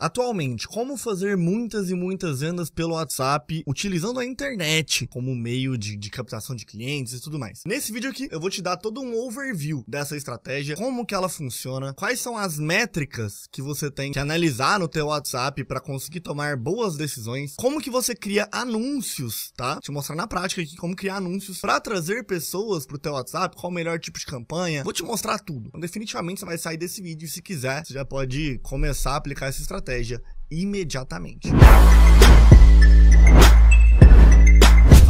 Atualmente, como fazer muitas e muitas vendas pelo WhatsApp utilizando a internet como meio de, de, captação de clientes e tudo mais. Nesse vídeo aqui, eu vou te dar todo um overview dessa estratégia, como que ela funciona, quais são as métricas que você tem que analisar no teu WhatsApp para conseguir tomar boas decisões, como que você cria anúncios, tá? Vou te mostrar na prática aqui como criar anúncios para trazer pessoas pro teu WhatsApp, qual o melhor tipo de campanha. Vou te mostrar tudo. Então, definitivamente você vai sair desse vídeo se quiser, você já pode começar a aplicar essa estratégia estratégia imediatamente.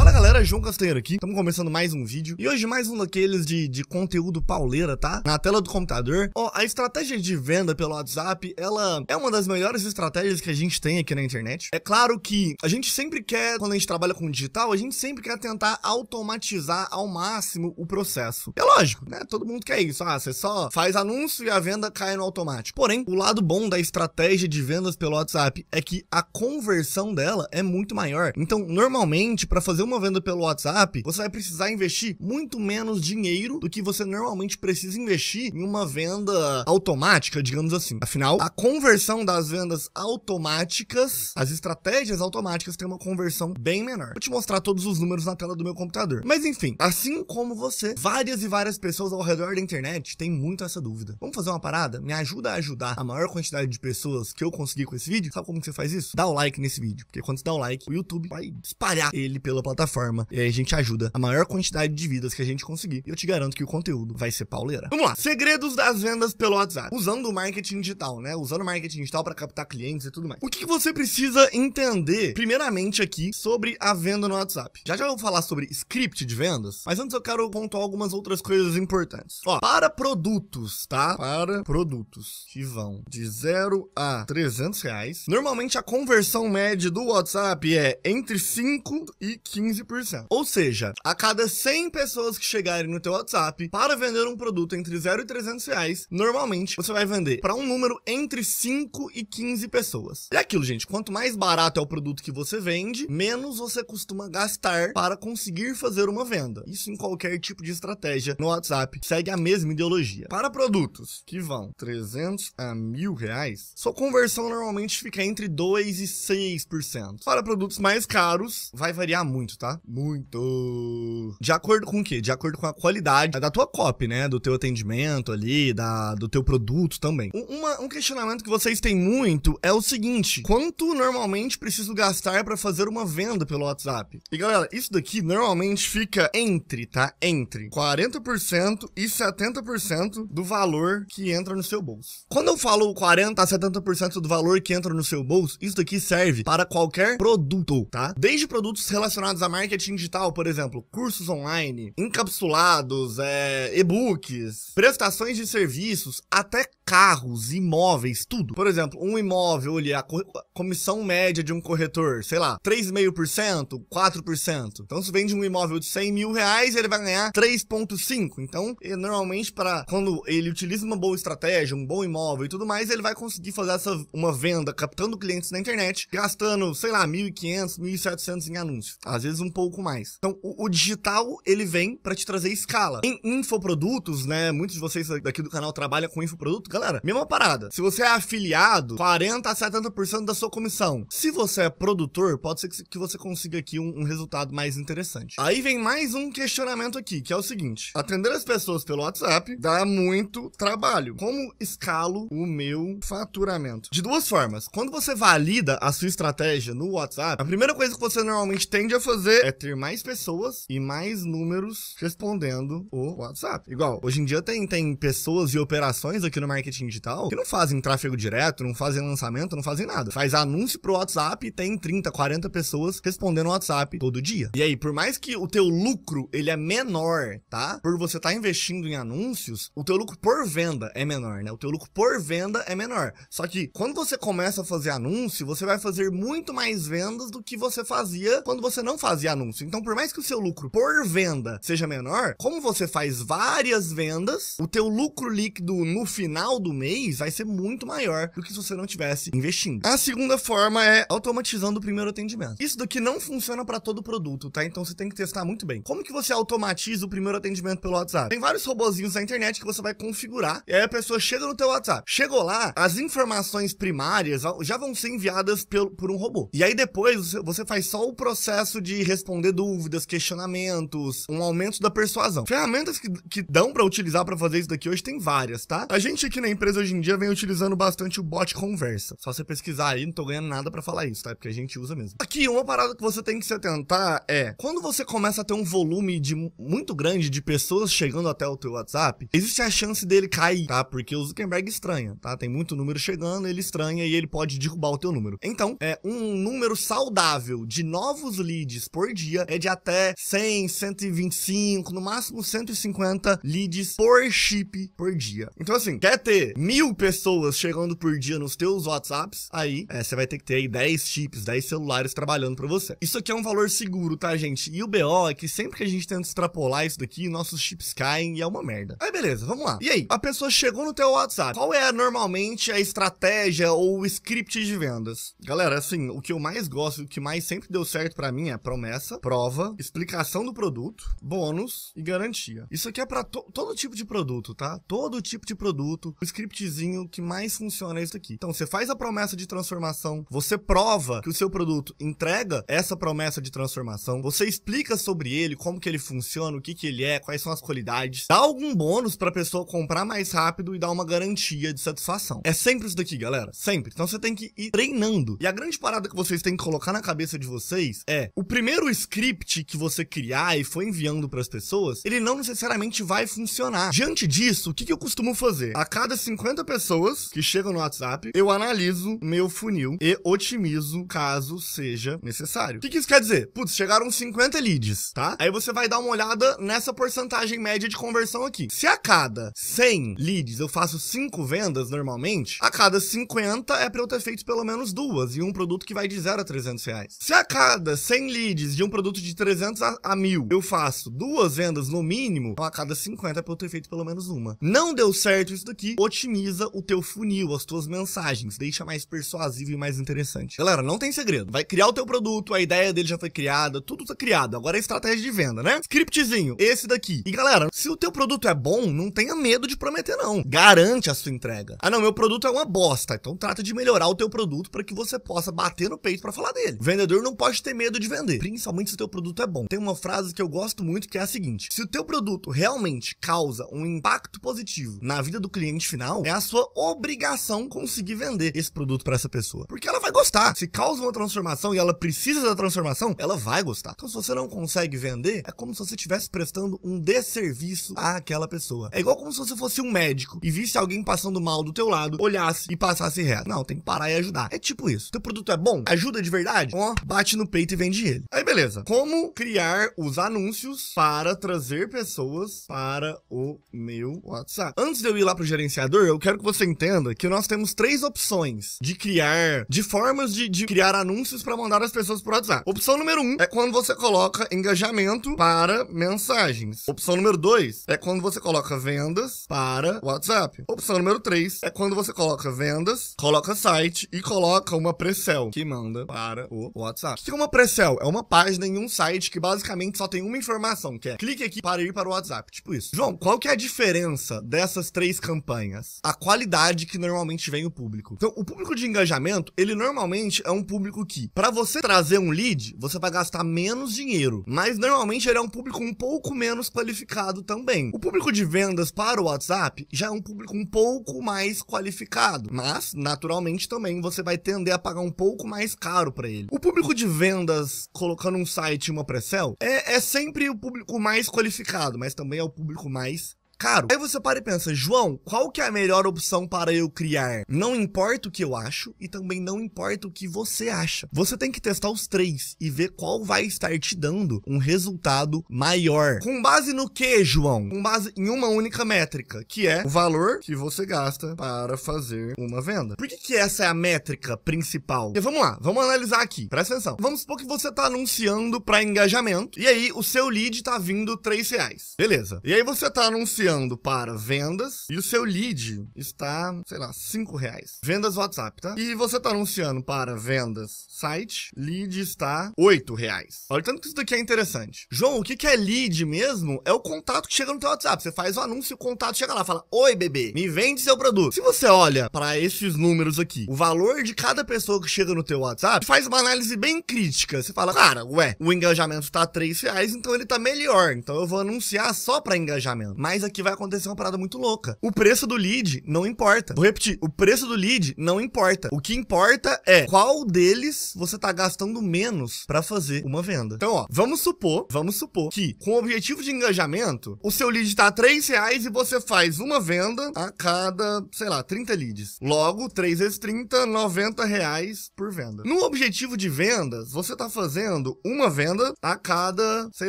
Fala galera, João Castanheiro aqui, estamos começando mais um vídeo E hoje mais um daqueles de, de conteúdo pauleira, tá? Na tela do computador Ó, oh, a estratégia de venda pelo WhatsApp, ela é uma das melhores estratégias que a gente tem aqui na internet É claro que a gente sempre quer, quando a gente trabalha com digital, a gente sempre quer tentar automatizar ao máximo o processo É lógico, né? Todo mundo quer isso, ah, você só faz anúncio e a venda cai no automático Porém, o lado bom da estratégia de vendas pelo WhatsApp é que a conversão dela é muito maior Então, normalmente, para fazer uma uma venda pelo WhatsApp, você vai precisar investir muito menos dinheiro do que você normalmente precisa investir em uma venda automática, digamos assim. Afinal, a conversão das vendas automáticas, as estratégias automáticas têm uma conversão bem menor. Vou te mostrar todos os números na tela do meu computador. Mas enfim, assim como você, várias e várias pessoas ao redor da internet têm muito essa dúvida. Vamos fazer uma parada? Me ajuda a ajudar a maior quantidade de pessoas que eu conseguir com esse vídeo? Sabe como que você faz isso? Dá o like nesse vídeo, porque quando você dá o like, o YouTube vai espalhar ele pela plataforma plataforma e aí a gente ajuda a maior quantidade de vidas que a gente conseguir. E eu te garanto que o conteúdo vai ser pauleira. Vamos lá. Segredos das vendas pelo WhatsApp. Usando o marketing digital, né? Usando o marketing digital para captar clientes e tudo mais. O que, que você precisa entender, primeiramente aqui, sobre a venda no WhatsApp? Já já eu vou falar sobre script de vendas, mas antes eu quero contar algumas outras coisas importantes. Ó, para produtos, tá? Para produtos que vão de 0 a 300 reais, normalmente a conversão média do WhatsApp é entre 5 e 15 15%. Ou seja, a cada 100 pessoas que chegarem no teu WhatsApp para vender um produto entre 0 e 300 reais, normalmente você vai vender para um número entre 5 e 15 pessoas. É aquilo, gente, quanto mais barato é o produto que você vende, menos você costuma gastar para conseguir fazer uma venda. Isso em qualquer tipo de estratégia no WhatsApp segue a mesma ideologia. Para produtos que vão 300 a 1000 reais, sua conversão normalmente fica entre 2 e 6%. Para produtos mais caros, vai variar muito, tá? Muito. De acordo com o quê? De acordo com a qualidade da tua copy, né? Do teu atendimento ali, da, do teu produto também. Um, uma, um questionamento que vocês têm muito é o seguinte: quanto normalmente preciso gastar para fazer uma venda pelo WhatsApp? E galera, isso daqui normalmente fica entre, tá? Entre 40% e 70% do valor que entra no seu bolso. Quando eu falo 40% a 70% do valor que entra no seu bolso, isso daqui serve para qualquer produto, tá? Desde produtos relacionados a marketing digital, por exemplo, cursos online, encapsulados, é, e-books, prestações de serviços, até carros, imóveis, tudo. Por exemplo, um imóvel ali, a comissão média de um corretor, sei lá, 3,5%, 4%. Então, se vende um imóvel de 100 mil reais, ele vai ganhar 3,5%. Então, normalmente, para quando ele utiliza uma boa estratégia, um bom imóvel e tudo mais, ele vai conseguir fazer essa, uma venda captando clientes na internet, gastando, sei lá, 1.500, 1.700 em anúncios. Às vezes um pouco mais. Então, o, o digital, ele vem para te trazer escala. Em infoprodutos, né? Muitos de vocês daqui do canal trabalham com infoproduto. Galera, mesma parada. Se você é afiliado, 40 a 70% da sua comissão. Se você é produtor, pode ser que você consiga aqui um, um resultado mais interessante. Aí vem mais um questionamento aqui, que é o seguinte: atender as pessoas pelo WhatsApp dá muito trabalho. Como escalo o meu faturamento? De duas formas. Quando você valida a sua estratégia no WhatsApp, a primeira coisa que você normalmente tende a fazer é ter mais pessoas e mais números respondendo o WhatsApp. Igual, hoje em dia tem, tem pessoas e operações aqui no marketing marketing digital que não fazem tráfego direto, não fazem lançamento, não fazem nada. Faz anúncio pro WhatsApp e tem 30, 40 pessoas respondendo o WhatsApp todo dia. E aí, por mais que o teu lucro ele é menor, tá? Por você estar tá investindo em anúncios, o teu lucro por venda é menor, né? O teu lucro por venda é menor. Só que quando você começa a fazer anúncio, você vai fazer muito mais vendas do que você fazia quando você não fazia anúncio. Então, por mais que o seu lucro por venda seja menor, como você faz várias vendas, o teu lucro líquido no final final do mês vai ser muito maior do que se você não tivesse investindo. A segunda forma é automatizando o primeiro atendimento. Isso daqui não funciona para todo produto, tá? Então você tem que testar muito bem. Como que você automatiza o primeiro atendimento pelo WhatsApp? Tem vários robozinhos na internet que você vai configurar e aí a pessoa chega no teu WhatsApp. Chegou lá, as informações primárias já vão ser enviadas pelo, por um robô. E aí depois você faz só o processo de responder dúvidas, questionamentos, um aumento da persuasão. Ferramentas que, que dão para utilizar para fazer isso daqui hoje tem várias, tá? A gente aqui na empresa hoje em dia vem utilizando bastante o bot conversa. Só você pesquisar aí, não tô ganhando nada para falar isso, tá? É porque a gente usa mesmo. Aqui, uma parada que você tem que se atentar é, quando você começa a ter um volume de muito grande de pessoas chegando até o teu WhatsApp, existe a chance dele cair, tá? Porque o Zuckerberg estranha, tá? Tem muito número chegando, ele estranha e ele pode derrubar o teu número. Então, é um número saudável de novos leads por dia é de até 100, 125, no máximo 150 leads por chip por dia. Então assim, quer ter ter mil pessoas chegando por dia nos teus WhatsApps, aí é, você vai ter que ter aí 10 chips, 10 celulares trabalhando para você. Isso aqui é um valor seguro, tá, gente? E o BO é que sempre que a gente tenta extrapolar isso daqui, nossos chips caem e é uma merda. Aí beleza, vamos lá. E aí, a pessoa chegou no teu WhatsApp. Qual é normalmente a estratégia ou o script de vendas? Galera, assim, o que eu mais gosto, o que mais sempre deu certo para mim é promessa, prova, explicação do produto, bônus e garantia. Isso aqui é para to todo tipo de produto, tá? Todo tipo de produto, o scriptzinho que mais funciona é isso aqui. Então, você faz a promessa de transformação, você prova que o seu produto entrega essa promessa de transformação, você explica sobre ele, como que ele funciona, o que que ele é, quais são as qualidades, dá algum bônus pra pessoa comprar mais rápido e dá uma garantia de satisfação. É sempre isso daqui, galera, sempre. Então, você tem que ir treinando. E a grande parada que vocês têm que colocar na cabeça de vocês é, o primeiro script que você criar e for enviando para as pessoas, ele não necessariamente vai funcionar. Diante disso, o que, que eu costumo fazer? A cada cada 50 pessoas que chegam no WhatsApp, eu analiso meu funil e otimizo caso seja necessário. O que, que isso quer dizer? Putz, chegaram 50 leads, tá? Aí você vai dar uma olhada nessa porcentagem média de conversão aqui. Se a cada 100 leads eu faço 5 vendas normalmente, a cada 50 é para eu ter feito pelo menos duas e um produto que vai de 0 a 300 reais. Se a cada 100 leads de um produto de 300 a, a 1000 eu faço duas vendas no mínimo, então a cada 50 é para eu ter feito pelo menos uma. Não deu certo isso daqui, otimiza o teu funil, as tuas mensagens, deixa mais persuasivo e mais interessante. Galera, não tem segredo. Vai criar o teu produto, a ideia dele já foi criada, tudo tá criado. Agora é estratégia de venda, né? Scriptzinho, esse daqui. E galera, se o teu produto é bom, não tenha medo de prometer não. Garante a sua entrega. Ah não, meu produto é uma bosta, então trata de melhorar o teu produto para que você possa bater no peito para falar dele. O vendedor não pode ter medo de vender, principalmente se o teu produto é bom. Tem uma frase que eu gosto muito que é a seguinte: se o teu produto realmente causa um impacto positivo na vida do cliente final, é a sua obrigação conseguir vender esse produto para essa pessoa. Porque ela vai gostar. Se causa uma transformação e ela precisa da transformação, ela vai gostar. Então, se você não consegue vender, é como se você estivesse prestando um desserviço àquela pessoa. É igual como se você fosse um médico e visse alguém passando mal do teu lado, olhasse e passasse reto. Não, tem que parar e ajudar. É tipo isso. Teu produto é bom? Ajuda de verdade? Ó, bate no peito e vende ele. Aí, beleza. Como criar os anúncios para trazer pessoas para o meu WhatsApp? Antes de eu ir lá pro gerenciamento influenciador, eu quero que você entenda que nós temos três opções de criar, de formas de, de criar anúncios para mandar as pessoas pro WhatsApp. Opção número um é quando você coloca engajamento para mensagens. Opção número dois é quando você coloca vendas para WhatsApp. Opção número três é quando você coloca vendas, coloca site e coloca uma pre-sell que manda para o WhatsApp. O que é uma pre-sell? É uma página em um site que basicamente só tem uma informação, que é clique aqui para ir para o WhatsApp. Tipo isso. João, qual que é a diferença dessas três campanhas? campanhas, a qualidade que normalmente vem o público. Então, o público de engajamento, ele normalmente é um público que, para você trazer um lead, você vai gastar menos dinheiro, mas normalmente ele é um público um pouco menos qualificado também. O público de vendas para o WhatsApp já é um público um pouco mais qualificado, mas naturalmente também você vai tender a pagar um pouco mais caro para ele. O público de vendas colocando um site e uma pré-sell é, é sempre o público mais qualificado, mas também é o público mais caro. Aí você para e pensa, João, qual que é a melhor opção para eu criar? Não importa o que eu acho e também não importa o que você acha. Você tem que testar os três e ver qual vai estar te dando um resultado maior. Com base no que, João? Com base em uma única métrica, que é o valor que você gasta para fazer uma venda. Por que, que essa é a métrica principal? E vamos lá, vamos analisar aqui. Presta atenção. Vamos supor que você está anunciando para engajamento e aí o seu lead está vindo 3 reais. Beleza. E aí você está anunciando para vendas e o seu lead está, sei lá, 5 reais. Vendas WhatsApp, tá? E você está anunciando para vendas site, lead está 8 reais. Olha tanto que isso daqui é interessante. João, o que, é lead mesmo? É o contato que chega no teu WhatsApp. Você faz o anúncio, o contato chega lá, fala, oi bebê, me vende seu produto. Se você olha para esses números aqui, o valor de cada pessoa que chega no teu WhatsApp, faz uma análise bem crítica. Você fala, cara, ué, o engajamento está 3 reais, então ele está melhor. Então eu vou anunciar só para engajamento. Mas aqui que vai acontecer uma parada muito louca. O preço do lead não importa. Vou repetir, o preço do lead não importa. O que importa é qual deles você tá gastando menos para fazer uma venda. Então, ó, vamos supor, vamos supor que com o objetivo de engajamento, o seu lead tá a 3 reais e você faz uma venda a cada, sei lá, 30 leads. Logo, 3 vezes 30, 90 reais por venda. No objetivo de vendas, você tá fazendo uma venda a cada, sei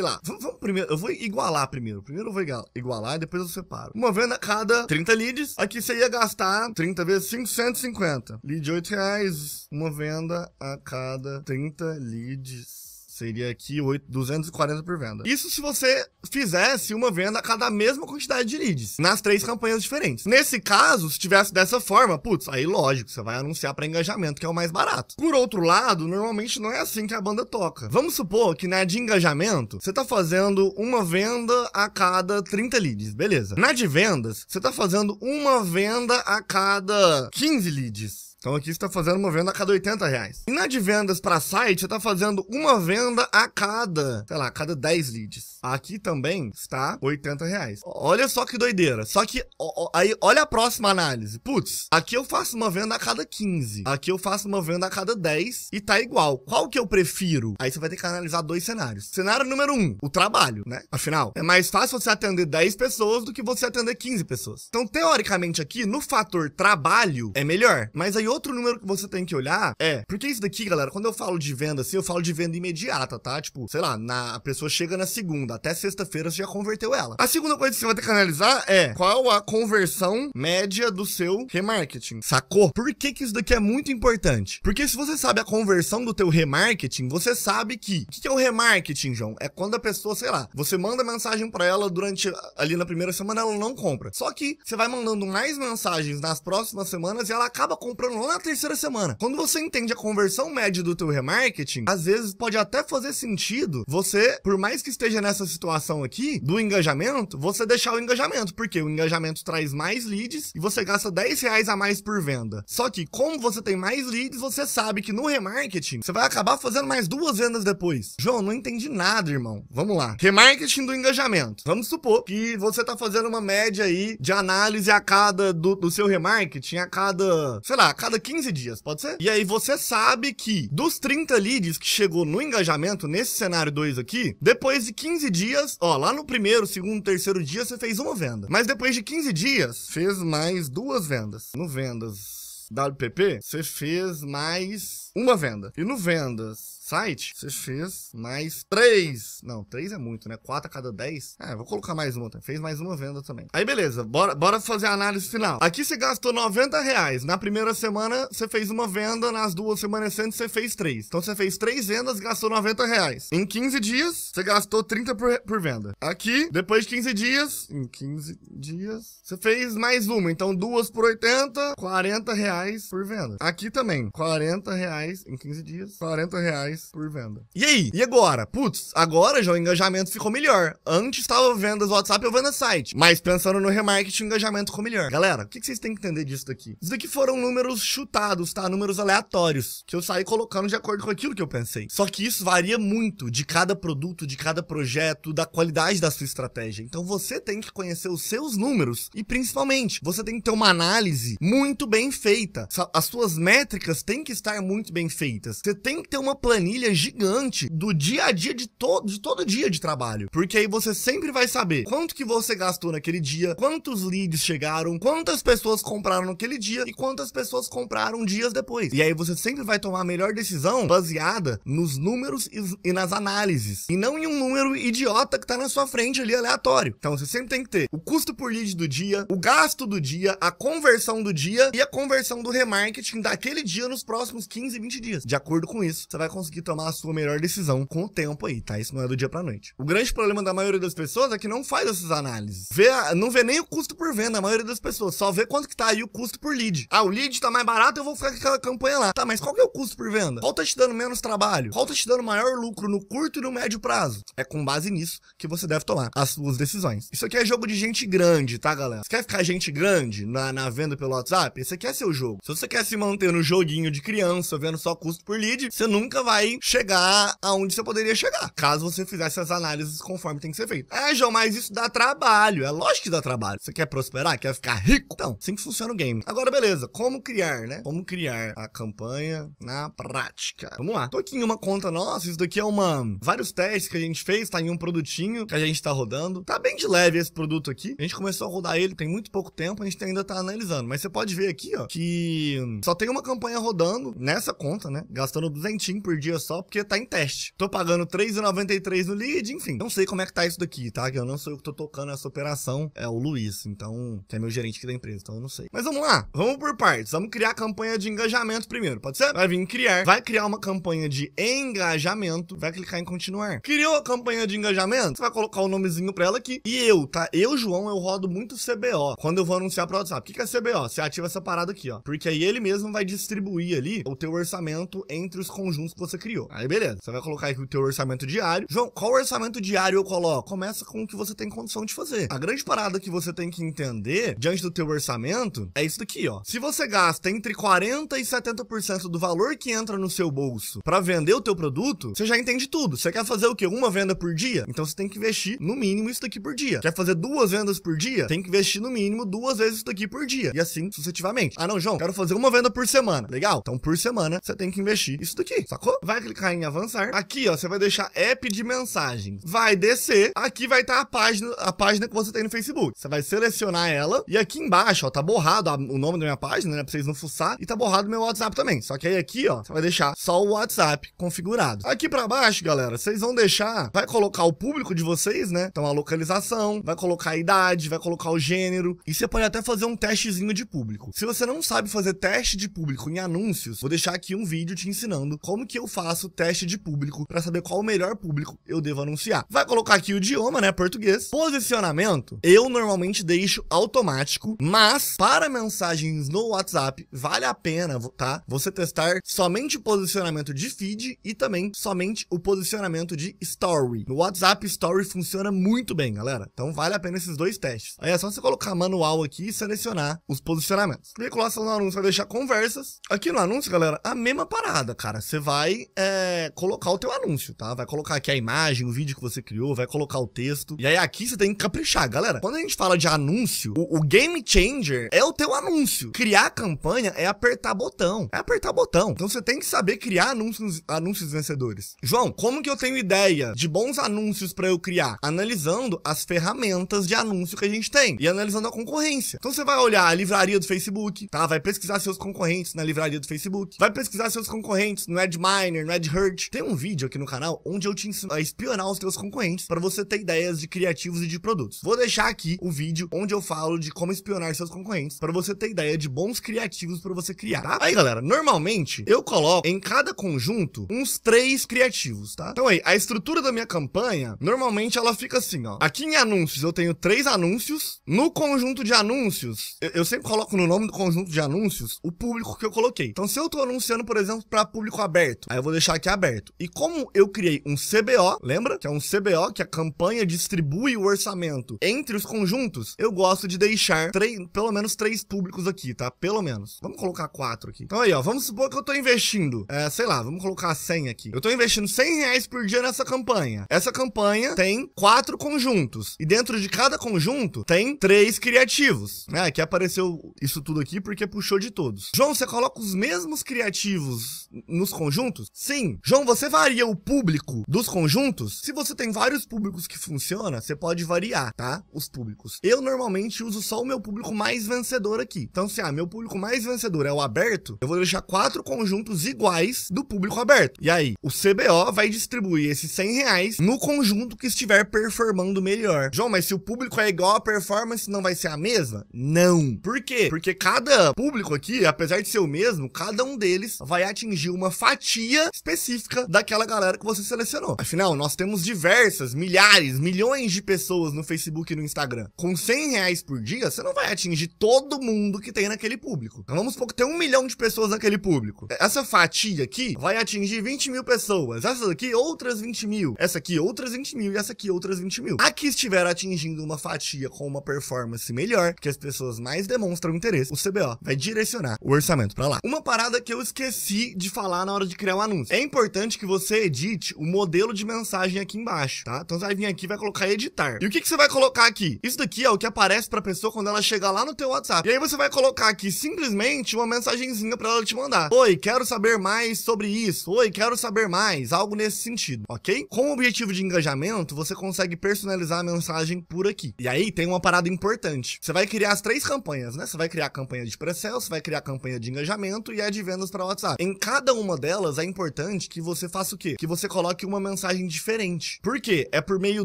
lá, vamos, primeiro, eu vou igualar primeiro. Primeiro eu vou igualar, e depois vezes eu separo. Uma venda a cada 30 leads. Aqui você ia gastar 30 vezes 550. Lead 8 reais. Uma venda a cada 30 leads. Seria aqui 240 por venda. Isso se você fizesse uma venda a cada mesma quantidade de leads, nas três campanhas diferentes. Nesse caso, se tivesse dessa forma, putz, aí lógico, você vai anunciar para engajamento, que é o mais barato. Por outro lado, normalmente não é assim que a banda toca. Vamos supor que na né, de engajamento, você tá fazendo uma venda a cada 30 leads, beleza. Na de vendas, você tá fazendo uma venda a cada 15 leads. Então aqui você está fazendo uma venda a cada 80 reais. E na de vendas para site, você está fazendo uma venda a cada, sei lá, a cada 10 leads. Aqui também está 80 reais. Olha só que doideira. Só que, ó, ó, aí, olha a próxima análise. Putz, aqui eu faço uma venda a cada 15. Aqui eu faço uma venda a cada 10 e tá igual. Qual que eu prefiro? Aí você vai ter que analisar dois cenários. Cenário número 1, um, o trabalho, né? Afinal, é mais fácil você atender 10 pessoas do que você atender 15 pessoas. Então, teoricamente aqui, no fator trabalho, é melhor. Mas aí outro número que você tem que olhar é. Porque isso daqui, galera, quando eu falo de venda assim, eu falo de venda imediata, tá? Tipo, sei lá, na, a pessoa chega na segunda, até sexta-feira você já converteu ela. A segunda coisa que você vai ter que analisar é qual a conversão média do seu remarketing. Sacou? Por que, que isso daqui é muito importante? Porque se você sabe a conversão do teu remarketing, você sabe que. O que, que é o remarketing, João? É quando a pessoa, sei lá, você manda mensagem para ela durante ali na primeira semana, ela não compra. Só que você vai mandando mais mensagens nas próximas semanas e ela acaba comprando lá na terceira semana. Quando você entende a conversão média do teu remarketing, às vezes pode até fazer sentido você, por mais que esteja nessa situação aqui do engajamento, você deixar o engajamento, porque o engajamento traz mais leads e você gasta 10 reais a mais por venda. Só que como você tem mais leads, você sabe que no remarketing você vai acabar fazendo mais duas vendas depois. João, não entendi nada, irmão. Vamos lá. Remarketing do engajamento. Vamos supor que você tá fazendo uma média aí de análise a cada do, do seu remarketing, a cada, sei lá, a cada cada 15 dias, pode ser? E aí você sabe que dos 30 leads que chegou no engajamento, nesse cenário 2 aqui, depois de 15 dias, ó, lá no primeiro, segundo, terceiro dia, você fez uma venda. Mas depois de 15 dias, fez mais duas vendas. No vendas WPP, você fez mais uma venda. E no vendas site, você fez mais três. Não, três é muito, né? Quatro a cada dez. É, vou colocar mais uma. Fez mais uma venda também. Aí, beleza. Bora, bora fazer a análise final. Aqui você gastou 90 reais. Na primeira semana, você fez uma venda. Nas duas semanas seguintes, você fez três. Então, você fez três vendas, gastou 90 reais. Em 15 dias, você gastou 30 por, por venda. Aqui, depois de 15 dias, em 15 dias, você fez mais uma. Então, duas por 80, 40 reais por venda. Aqui também, 40 reais reais em 15 dias, 40 reais por venda. E aí? E agora? Putz, agora já o engajamento ficou melhor. Antes estava vendas WhatsApp ou venda site. Mas pensando no remarketing, o engajamento ficou melhor. Galera, o que, que vocês têm que entender disso daqui? Isso daqui foram números chutados, tá? Números aleatórios. Que eu saí colocando de acordo com aquilo que eu pensei. Só que isso varia muito de cada produto, de cada projeto, da qualidade da sua estratégia. Então você tem que conhecer os seus números e principalmente você tem que ter uma análise muito bem feita. As suas métricas têm que estar muito muito bem feitas. Você tem que ter uma planilha gigante do dia a dia de todo, de todo dia de trabalho. Porque aí você sempre vai saber quanto que você gastou naquele dia, quantos leads chegaram, quantas pessoas compraram naquele dia e quantas pessoas compraram dias depois. E aí você sempre vai tomar a melhor decisão baseada nos números e, nas análises. E não em um número idiota que tá na sua frente ali aleatório. Então você sempre tem que ter o custo por lead do dia, o gasto do dia, a conversão do dia e a conversão do remarketing daquele dia nos próximos 15 20 dias. De acordo com isso, você vai conseguir tomar a sua melhor decisão com o tempo aí, tá? Isso não é do dia pra noite. O grande problema da maioria das pessoas é que não faz essas análises. Vê, não vê nem o custo por venda, a maioria das pessoas. Só vê quanto que tá aí o custo por lead. Ah, o lead tá mais barato, eu vou ficar com aquela campanha lá. Tá, mas qual que é o custo por venda? Qual tá te dando menos trabalho? Qual tá te dando maior lucro no curto e no médio prazo? É com base nisso que você deve tomar as suas decisões. Isso aqui é jogo de gente grande, tá, galera? Você quer ficar gente grande na, na venda pelo WhatsApp? Esse aqui é seu jogo. Se você quer se manter no joguinho de criança, vendo pagando só custo por lead, você nunca vai chegar aonde você poderia chegar, caso você fizesse as análises conforme tem que ser feito. Ah, João, mas isso dá trabalho. É lógico que dá trabalho. Você quer prosperar? Quer ficar rico? Então, assim que funciona o game. Agora, beleza. Como criar, né? Como criar a campanha na prática. Vamos lá. Tô aqui em uma conta nossa. Isso daqui é uma... Vários testes que a gente fez. Tá em um produtinho que a gente tá rodando. Tá bem de leve esse produto aqui. A gente começou a rodar ele tem muito pouco tempo. A gente ainda tá analisando. Mas você pode ver aqui, ó, que só tem uma campanha rodando nessa conta, né? Gastando duzentinho por dia só, porque tá em teste. Tô pagando R$3,93 no lead, enfim. Não sei como é que tá isso daqui, tá? Que eu não sou eu que tô tocando essa operação, é o Luiz, então, que é meu gerente aqui da empresa, então eu não sei. Mas vamos lá, vamos por partes. Vamos criar a campanha de engajamento primeiro, pode ser? Vai vir em criar, vai criar uma campanha de engajamento, vai clicar em continuar. Criou a campanha de engajamento? Você vai colocar o um nomezinho pra ela aqui. E eu, tá? Eu, João, eu rodo muito CBO. Quando eu vou anunciar pro WhatsApp, o que, que é CBO? Você ativa essa parada aqui, ó. Porque aí ele mesmo vai distribuir ali o teu orçamento orçamento entre os conjuntos que você criou. Aí beleza, você vai colocar aqui o teu orçamento diário. João, qual orçamento diário eu coloco? Começa com o que você tem condição de fazer. A grande parada que você tem que entender diante do teu orçamento é isso daqui, ó. Se você gasta entre 40 e 70% do valor que entra no seu bolso para vender o teu produto, você já entende tudo. Você quer fazer o quê? Uma venda por dia? Então você tem que investir no mínimo isso daqui por dia. Quer fazer duas vendas por dia? Tem que investir no mínimo duas vezes isso daqui por dia. E assim sucessivamente. Ah, não, João, quero fazer uma venda por semana. Legal? Então por semana você tem que investir isso daqui, sacou? Vai clicar em avançar. Aqui, ó, você vai deixar app de mensagem. Vai descer. Aqui vai estar tá a página, a página que você tem no Facebook. Você vai selecionar ela e aqui embaixo, ó, tá borrado a, o nome da minha página, né, pra vocês não fuçar, e tá borrado meu WhatsApp também. Só que aí aqui, ó, você vai deixar só o WhatsApp configurado. Aqui para baixo, galera, vocês vão deixar, vai colocar o público de vocês, né? Então a localização, vai colocar a idade, vai colocar o gênero e você pode até fazer um testezinho de público. Se você não sabe fazer teste de público em anúncios, vou deixar aqui aqui um vídeo te ensinando como que eu faço teste de público para saber qual o melhor público eu devo anunciar. Vai colocar aqui o idioma, né, português. Posicionamento, eu normalmente deixo automático, mas para mensagens no WhatsApp vale a pena, tá? Você testar somente o posicionamento de feed e também somente o posicionamento de story. No WhatsApp story funciona muito bem, galera. Então vale a pena esses dois testes. Aí é só você colocar manual aqui e selecionar os posicionamentos. lá no anúncio vai deixar conversas. Aqui no anúncio, galera, a mesma parada, cara. Você vai é, colocar o teu anúncio, tá? Vai colocar aqui a imagem, o vídeo que você criou, vai colocar o texto. E aí aqui você tem que caprichar, galera. Quando a gente fala de anúncio, o, o game changer é o teu anúncio. Criar campanha é apertar botão. É apertar botão. Então você tem que saber criar anúncios, anúncios vencedores. João, como que eu tenho ideia de bons anúncios para eu criar? Analisando as ferramentas de anúncio que a gente tem e analisando a concorrência. Então você vai olhar a livraria do Facebook, tá? Vai pesquisar seus concorrentes na livraria do Facebook. Vai pesquisar pesquisar seus concorrentes no é Miner, no é Hurt. Tem um vídeo aqui no canal onde eu te ensino a espionar os seus concorrentes para você ter ideias de criativos e de produtos. Vou deixar aqui o vídeo onde eu falo de como espionar seus concorrentes para você ter ideia de bons criativos para você criar, tá? Aí, galera, normalmente eu coloco em cada conjunto uns três criativos, tá? Então aí, a estrutura da minha campanha, normalmente ela fica assim, ó. Aqui em anúncios eu tenho três anúncios. No conjunto de anúncios, eu, eu sempre coloco no nome do conjunto de anúncios o público que eu coloquei. Então se eu tô anunciando por exemplo, para público aberto. Aí eu vou deixar aqui aberto. E como eu criei um CBO, lembra? Que é um CBO que a campanha distribui o orçamento entre os conjuntos, eu gosto de deixar três, pelo menos três públicos aqui, tá? Pelo menos. Vamos colocar quatro aqui. Então aí, ó, vamos supor que eu tô investindo, é, sei lá, vamos colocar 100 aqui. Eu tô investindo 100 reais por dia nessa campanha. Essa campanha tem quatro conjuntos. E dentro de cada conjunto tem três criativos. Né? Aqui apareceu isso tudo aqui porque puxou de todos. João, você coloca os mesmos criativos objetivos nos conjuntos? Sim. João, você varia o público dos conjuntos? Se você tem vários públicos que funciona, você pode variar, tá? Os públicos. Eu normalmente uso só o meu público mais vencedor aqui. Então, se assim, ah, meu público mais vencedor é o aberto, eu vou deixar quatro conjuntos iguais do público aberto. E aí, o CBO vai distribuir esses 100 reais no conjunto que estiver performando melhor. João, mas se o público é igual, a performance não vai ser a mesma? Não. Por quê? Porque cada público aqui, apesar de ser o mesmo, cada um deles vai atingir uma fatia específica daquela galera que você selecionou. Afinal, nós temos diversas, milhares, milhões de pessoas no Facebook e no Instagram. Com 100 reais por dia, você não vai atingir todo mundo que tem naquele público. Então vamos supor que tem um milhão de pessoas naquele público. Essa fatia aqui vai atingir 20 mil pessoas. Essa aqui, outras 20 mil. Essa aqui, outras 20 mil. E essa aqui, outras 20 mil. Aqui estiver atingindo uma fatia com uma performance melhor, que as pessoas mais demonstram interesse, o CBO vai direcionar o orçamento para lá. Uma parada que eu esqueci esqueci de falar na hora de criar o um anúncio. É importante que você edite o modelo de mensagem aqui embaixo, tá? Então você vai vir aqui e vai colocar editar. E o que, que você vai colocar aqui? Isso daqui é o que aparece pra pessoa quando ela chegar lá no teu WhatsApp. E aí você vai colocar aqui simplesmente uma mensagenzinha pra ela te mandar. Oi, quero saber mais sobre isso. Oi, quero saber mais. Algo nesse sentido, ok? Com o objetivo de engajamento, você consegue personalizar a mensagem por aqui. E aí tem uma parada importante. Você vai criar as três campanhas, né? Você vai criar a campanha de pré você vai criar a campanha de engajamento e a de vendas para WhatsApp. Em cada uma delas é importante que você faça o quê? Que você coloque uma mensagem diferente. Por quê? É por meio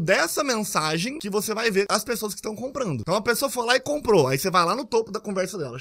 dessa mensagem que você vai ver as pessoas que estão comprando. Então a pessoa foi lá e comprou. Aí você vai lá no topo da conversa dela.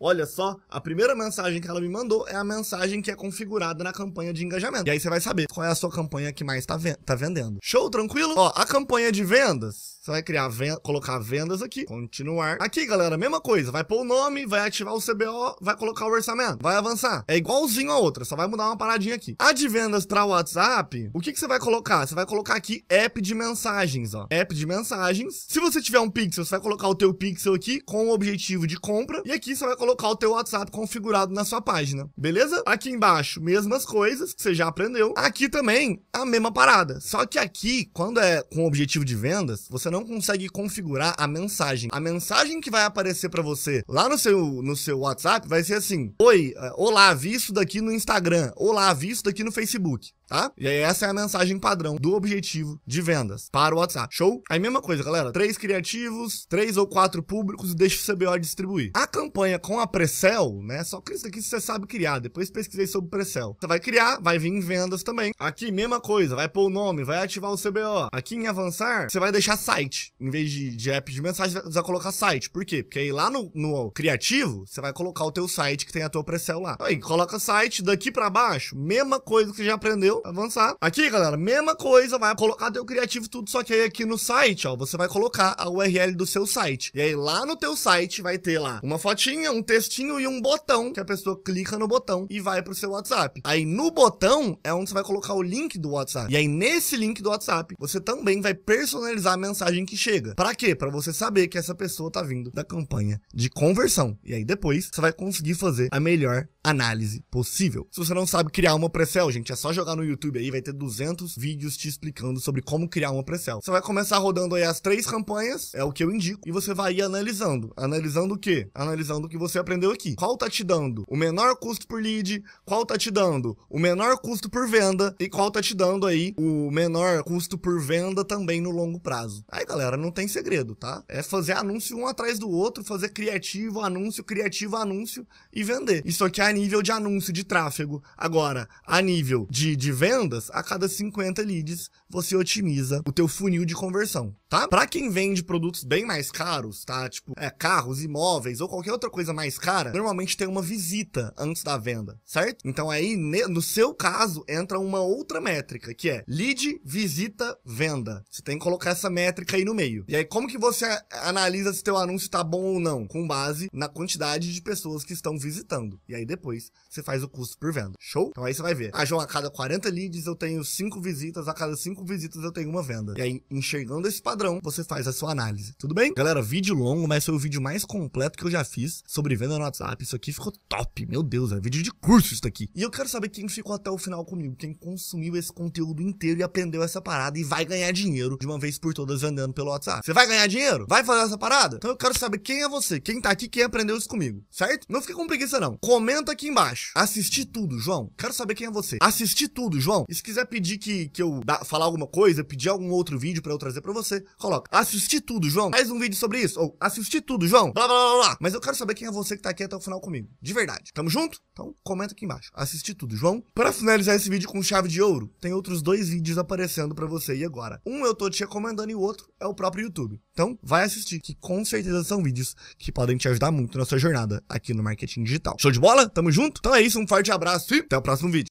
Olha só, a primeira mensagem que ela me mandou é a mensagem que é configurada na campanha de engajamento. E aí você vai saber qual é a sua campanha que mais tá, tá vendendo. Show, tranquilo? Ó, a campanha de vendas você vai criar venda, colocar vendas aqui, continuar. Aqui, galera, mesma coisa. Vai pôr o nome, vai ativar o CBO, vai colocar o orçamento, vai avançar. É igualzinho a outra, só vai mudar uma paradinha aqui. A de vendas para WhatsApp, o que, que você vai colocar? Você vai colocar aqui app de mensagens, ó. App de mensagens. Se você tiver um pixel, você vai colocar o teu pixel aqui com o objetivo de compra. E aqui você vai colocar o teu WhatsApp configurado na sua página, beleza? Aqui embaixo, mesmas coisas que você já aprendeu. Aqui também, a mesma parada. Só que aqui, quando é com objetivo de vendas, você não consegue configurar a mensagem. A mensagem que vai aparecer para você lá no seu, no seu WhatsApp vai ser assim: Oi, eh, olá, vi isso daqui no Instagram, olá, vi isso daqui no Facebook tá? E aí essa é a mensagem padrão do objetivo de vendas para o WhatsApp. Show? Aí mesma coisa, galera. Três criativos, três ou quatro públicos, deixa o CBO distribuir. A campanha com a Precel, né? Só que isso aqui você sabe criar. Depois pesquisei sobre Precel. Você vai criar, vai vir em vendas também. Aqui, mesma coisa. Vai pôr o nome, vai ativar o CBO. Aqui em avançar, você vai deixar site. Em vez de, de app de mensagem, você vai colocar site. Por quê? Porque aí lá no, no criativo, você vai colocar o teu site que tem a tua Precel lá. Aí, coloca site, daqui para baixo, mesma coisa que você já aprendeu Avançar. Aqui, galera, mesma coisa, vai colocar teu criativo tudo, só que aí aqui no site, ó, você vai colocar a URL do seu site. E aí lá no teu site vai ter lá uma fotinha, um textinho e um botão, que a pessoa clica no botão e vai pro seu WhatsApp. Aí no botão é onde você vai colocar o link do WhatsApp. E aí nesse link do WhatsApp, você também vai personalizar a mensagem que chega. Para quê? Para você saber que essa pessoa tá vindo da campanha de conversão. E aí depois você vai conseguir fazer a melhor análise possível. Se você não sabe criar uma pré gente, é só jogar no YouTube aí, vai ter 200 vídeos te explicando sobre como criar uma pré-sell. Você vai começar rodando aí as três campanhas, é o que eu indico, e você vai ir analisando. Analisando o quê? Analisando o que você aprendeu aqui. Qual tá te dando o menor custo por lead, qual tá te dando o menor custo por venda e qual tá te dando aí o menor custo por venda também no longo prazo. Aí, galera, não tem segredo, tá? É fazer anúncio um atrás do outro, fazer criativo, anúncio, criativo, anúncio e vender. Isso aqui é a nível de anúncio de tráfego. Agora, a nível de, de de vendas, a cada 50 leads você otimiza o teu funil de conversão tá? Para quem vende produtos bem mais caros, tá? Tipo, é, carros, imóveis ou qualquer outra coisa mais cara, normalmente tem uma visita antes da venda, certo? Então aí, no seu caso, entra uma outra métrica, que é lead, visita, venda. Você tem que colocar essa métrica aí no meio. E aí, como que você analisa se teu anúncio tá bom ou não? Com base na quantidade de pessoas que estão visitando. E aí depois, você faz o custo por venda. Show? Então aí você vai ver. Ah, João, a cada 40 leads eu tenho 5 visitas, a cada 5 visitas eu tenho uma venda. E aí, enxergando esse padrão, padrão, você faz a sua análise, tudo bem? Galera, vídeo longo, mas foi o vídeo mais completo que eu já fiz sobre venda no WhatsApp. Isso aqui ficou top, meu Deus, é vídeo de curso isso daqui. E eu quero saber quem ficou até o final comigo, quem consumiu esse conteúdo inteiro e aprendeu essa parada e vai ganhar dinheiro de uma vez por todas vendendo pelo WhatsApp. Você vai ganhar dinheiro? Vai fazer essa parada? Então eu quero saber quem é você, quem tá aqui, quem aprendeu isso comigo, certo? Não fica com preguiça não. Comenta aqui embaixo. Assisti tudo, João. Quero saber quem é você. Assisti tudo, João. E se quiser pedir que, que eu falar alguma coisa, pedir algum outro vídeo para eu trazer para você, coloca, assisti tudo, João, faz um vídeo sobre isso, ou assisti tudo, João, blá, blá, blá, blá. Mas eu quero saber quem é você que tá aqui até o final comigo, de verdade. Tamo junto? Então comenta aqui embaixo, assisti tudo, João. Pra finalizar esse vídeo com chave de ouro, tem outros dois vídeos aparecendo pra você e agora. Um eu tô te recomendando e o outro é o próprio YouTube. Então vai assistir, que com certeza são vídeos que podem te ajudar muito na sua jornada aqui no marketing digital. Show de bola? Tamo junto? Então é isso, um forte abraço e até o próximo vídeo.